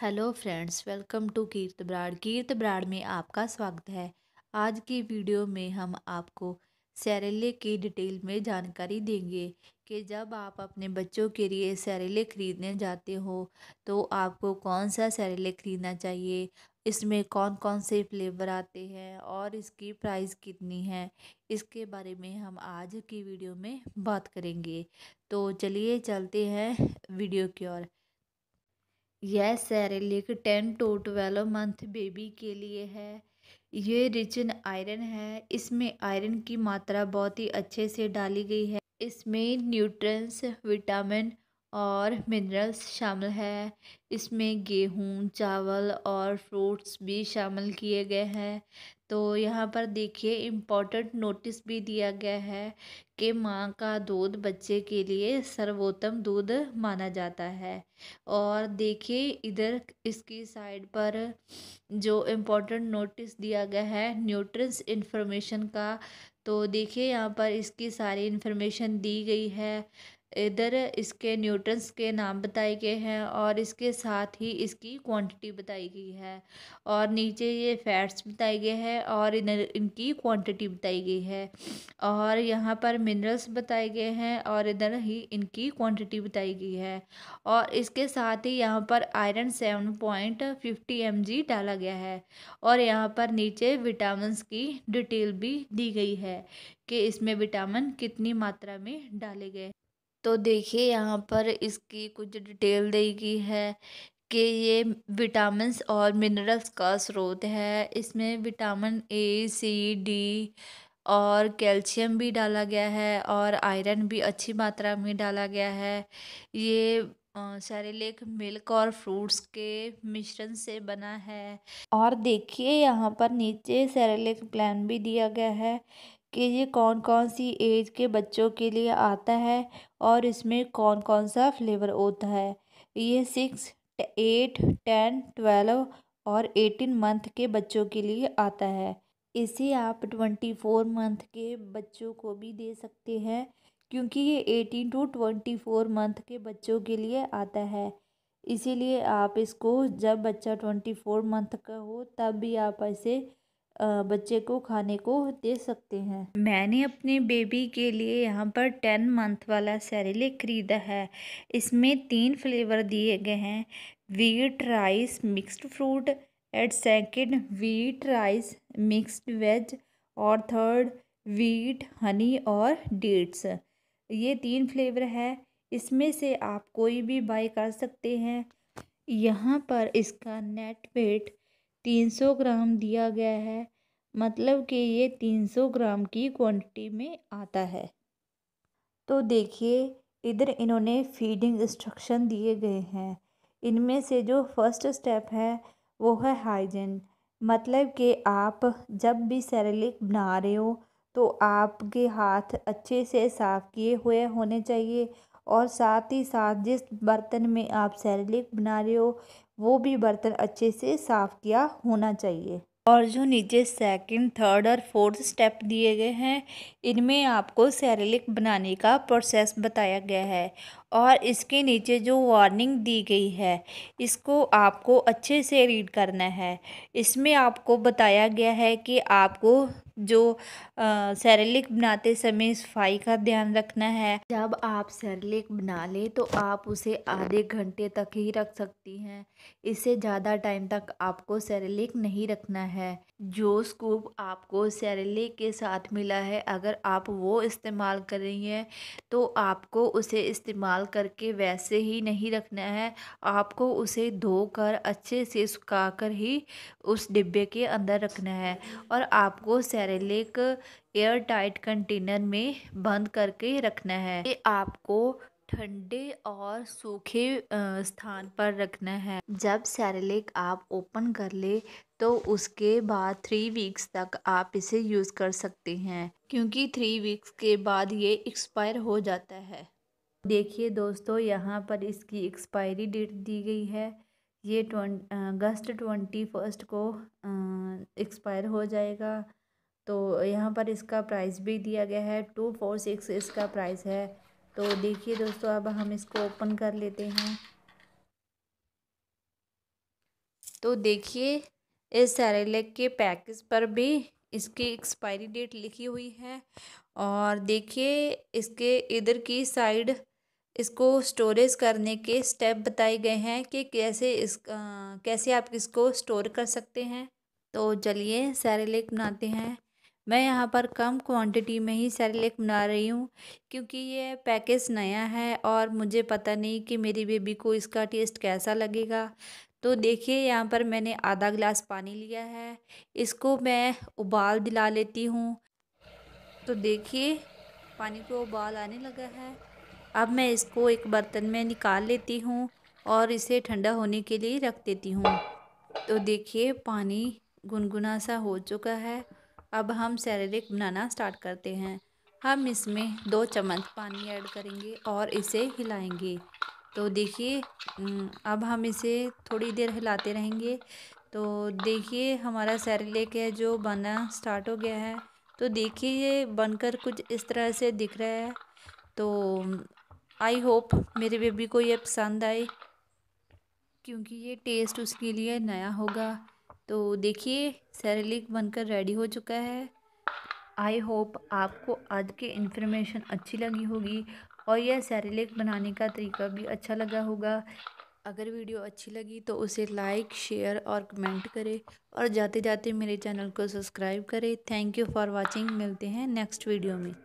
hello friends welcome to कीर्त ब्राड कीर्त ब्राड में आपका स्वागत है आज की वीडियो में हम आपको सैरेले की डिटेल में जानकारी देंगे कि जब आप अपने बच्चों के लिए सैरेले ख़रीदने जाते हो तो आपको कौन सा सैरेले ख़रीदना चाहिए इसमें कौन कौन से फ्लेवर आते हैं और इसकी प्राइस कितनी है इसके बारे में हम आज की वीडियो में बात करेंगे तो चलिए चलते हैं वीडियो की ओर यह Cerelac ten to twelve month baby के लिए है ये रिच इन आयरन है इसमें आयरन की मात्रा बहुत ही अच्छे से डाली गई है इसमें न्यूट्रंस विटामिन और मिनरल्स शामिल है इसमें गेहूँ चावल और फ्रूट्स भी शामिल किए गए हैं तो यहाँ पर देखिए इम्पोर्टेंट नोटिस भी दिया गया है कि माँ का दूध बच्चे के लिए सर्वोत्तम दूध माना जाता है और देखिए इधर इसकी साइड पर जो इम्पोर्टेंट नोटिस दिया गया है न्यूट्रंस इन्फॉर्मेशन का तो देखिए यहाँ पर इसकी सारी इन्फॉर्मेशन दी गई है इधर इसके न्यूट्रंस के नाम बताए गए हैं और इसके साथ ही इसकी क्वांटिटी बताई गई है और नीचे ये फैट्स बताए गए हैं और इन इनकी क्वांटिटी बताई गई है और यहाँ पर मिनरल्स बताए गए हैं और इधर ही इनकी क्वांटिटी बताई गई है और इसके साथ ही यहाँ पर iron seven point fifty M G डाला गया है और यहाँ पर नीचे विटामिन की डिटेल भी दी गई है कि इसमें विटामिन कितनी मात्रा में डाले गए तो देखिए यहाँ पर इसकी कुछ डिटेल दी गई है कि ये विटामिन और मिनरल्स का स्रोत है इसमें विटामिन ए सी डी और कैल्शियम भी डाला गया है और आयरन भी अच्छी मात्रा में डाला गया है ये सरेलेख मिल्क और फ्रूट्स के मिश्रण से बना है और देखिए यहाँ पर नीचे सरेलेख प्लान भी दिया गया है कि ये कौन कौन सी एज के बच्चों के लिए आता है और इसमें कौन कौन सा फ्लेवर होता है ये सिक्स एट टेन ट्वेल्व और एटीन मंथ के बच्चों के लिए आता है इसे आप ट्वेंटी फोर मंथ के बच्चों को भी दे सकते हैं क्योंकि ये eighteen to twenty four month के बच्चों के लिए आता है इसीलिए आप इसको जब बच्चा ट्वेंटी फोर मंथ का हो तब भी आप ऐसे बच्चे को खाने को दे सकते हैं मैंने अपने बेबी के लिए यहाँ पर टेन मंथ वाला सैरेले खरीदा है इसमें तीन फ्लेवर दिए गए हैं wheat rice mixed fruit and second wheat rice mixed veg और थर्ड वीट हनी और डेट्स ये तीन फ्लेवर है इसमें से आप कोई भी बाई कर सकते हैं यहाँ पर इसका नेट वेट तीन सौ ग्राम दिया गया है मतलब कि ये तीन सौ ग्राम की क्वांटिटी में आता है तो देखिए इधर इन्होंने फीडिंग इंस्ट्रक्शन दिए गए हैं इनमें से जो फर्स्ट स्टेप है वो है हाइजीन मतलब कि आप जब भी सेरेलिक बना रहे हो तो आपके हाथ अच्छे से साफ़ किए हुए होने चाहिए और साथ ही साथ जिस बर्तन में आप सेरेलिक बना रहे हो वो भी बर्तन अच्छे से साफ़ किया होना चाहिए और जो नीचे सेकंड, थर्ड और फोर्थ स्टेप दिए गए हैं इनमें आपको सैरेलिक बनाने का प्रोसेस बताया गया है और इसके नीचे जो वार्निंग दी गई है इसको आपको अच्छे से रीड करना है इसमें आपको बताया गया है कि आपको जो सैरलिक बनाते समय सफाई का ध्यान रखना है जब आप सैरेलिक बना लें तो आप उसे आधे घंटे तक ही रख सकती हैं इससे ज़्यादा टाइम तक आपको सैरलिक नहीं रखना है जो स्कूप आपको सैरलिक के साथ मिला है अगर आप वो इस्तेमाल कर रही हैं तो आपको उसे इस्तेमाल इस्तेमाल करके वैसे ही नहीं रखना है आपको उसे धोकर अच्छे से सुखाकर ही उस डिब्बे के अंदर रखना है और आपको सैरेलिक एयर टाइट कंटेनर में बंद करके रखना है ये आपको ठंडे और सूखे स्थान पर रखना है जब सैरेलिक आप ओपन कर ले तो उसके बाद थ्री वीक्स तक आप इसे यूज़ कर सकते हैं क्योंकि थ्री वीक्स के बाद ये एक्सपायर हो जाता है देखिए दोस्तों यहाँ पर इसकी एक्सपायरी डेट दी गई है ये ट्वें अगस्त ट्वेंटी फर्स्ट को एक्सपायर हो जाएगा तो यहाँ पर इसका प्राइस भी दिया गया है टू फोर सिक्स इसका प्राइस है तो देखिए दोस्तों अब हम इसको ओपन कर लेते हैं तो देखिए इस सैरेलेक के पैकेज पर भी इसकी एक्सपायरी डेट लिखी हुई है और देखिए इसके इधर की साइड इसको स्टोरेज करने के स्टेप बताए गए हैं कि कैसे इस आ, कैसे आप इसको स्टोर कर सकते हैं तो चलिए सैरेलेक बनाते हैं मैं यहाँ पर कम क्वांटिटी में ही सैरेलेक बना रही हूँ क्योंकि ये पैकेज नया है और मुझे पता नहीं कि मेरी बेबी को इसका टेस्ट कैसा लगेगा तो देखिए यहाँ पर मैंने आधा गिलास पानी लिया है इसको मैं उबाल दिला लेती हूँ तो देखिए पानी को उबाल आने लगा है अब मैं इसको एक बर्तन में निकाल लेती हूँ और इसे ठंडा होने के लिए रख देती हूँ तो देखिए पानी गुनगुना सा हो चुका है अब हम सैरेलिक बनाना स्टार्ट करते हैं हम इसमें दो चम्मच पानी ऐड करेंगे और इसे हिलाएंगे तो देखिए अब हम इसे थोड़ी देर हिलाते रहेंगे तो देखिए हमारा सैरेलेक है जो बनना स्टार्ट हो गया है तो देखिए ये बनकर कुछ इस तरह से दिख रहा है तो आई होप मेरे बेबी को ये पसंद आए क्योंकि ये टेस्ट उसके लिए नया होगा तो देखिए सैरलिक बनकर रेडी हो चुका है आई होप आपको आज की इन्फॉर्मेशन अच्छी लगी होगी और यह सैरलिक बनाने का तरीका भी अच्छा लगा होगा अगर वीडियो अच्छी लगी तो उसे लाइक शेयर और कमेंट करें और जाते जाते मेरे चैनल को सब्सक्राइब करें थैंक यू फॉर वाचिंग मिलते हैं नेक्स्ट वीडियो में